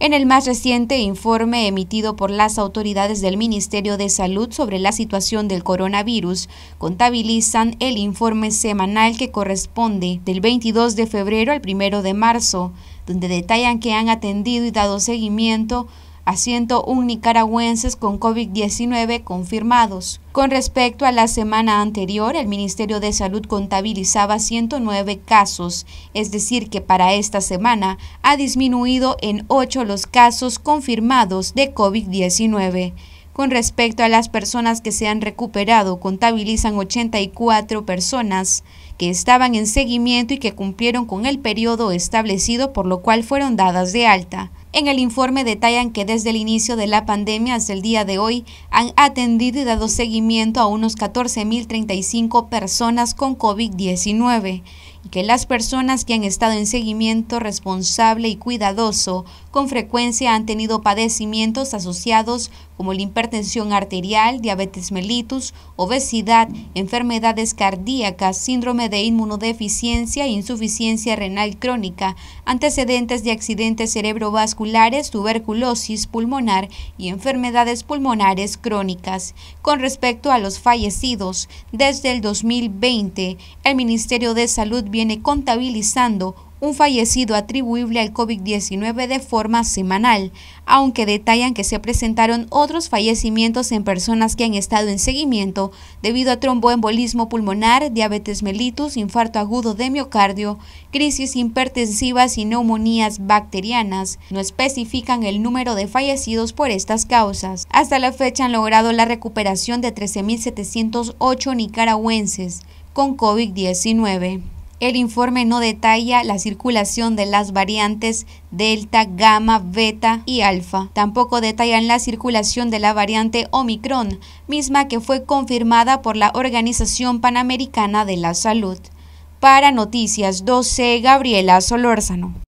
En el más reciente informe emitido por las autoridades del Ministerio de Salud sobre la situación del coronavirus, contabilizan el informe semanal que corresponde del 22 de febrero al 1 de marzo, donde detallan que han atendido y dado seguimiento a 101 nicaragüenses con COVID-19 confirmados. Con respecto a la semana anterior, el Ministerio de Salud contabilizaba 109 casos, es decir, que para esta semana ha disminuido en 8 los casos confirmados de COVID-19. Con respecto a las personas que se han recuperado, contabilizan 84 personas que estaban en seguimiento y que cumplieron con el periodo establecido, por lo cual fueron dadas de alta. En el informe detallan que desde el inicio de la pandemia hasta el día de hoy han atendido y dado seguimiento a unos 14.035 personas con COVID-19 y que las personas que han estado en seguimiento responsable y cuidadoso con frecuencia han tenido padecimientos asociados como la hipertensión arterial, diabetes mellitus, obesidad, enfermedades cardíacas, síndrome de inmunodeficiencia, e insuficiencia renal crónica, antecedentes de accidentes cerebrovasculares, tuberculosis pulmonar y enfermedades pulmonares crónicas. Con respecto a los fallecidos, desde el 2020, el Ministerio de Salud viene contabilizando un fallecido atribuible al COVID-19 de forma semanal, aunque detallan que se presentaron otros fallecimientos en personas que han estado en seguimiento debido a tromboembolismo pulmonar, diabetes mellitus, infarto agudo de miocardio, crisis hipertensivas y neumonías bacterianas. No especifican el número de fallecidos por estas causas. Hasta la fecha han logrado la recuperación de 13.708 nicaragüenses con COVID-19. El informe no detalla la circulación de las variantes delta, gamma, beta y alfa. Tampoco detallan la circulación de la variante Omicron, misma que fue confirmada por la Organización Panamericana de la Salud. Para Noticias 12, Gabriela Solórzano.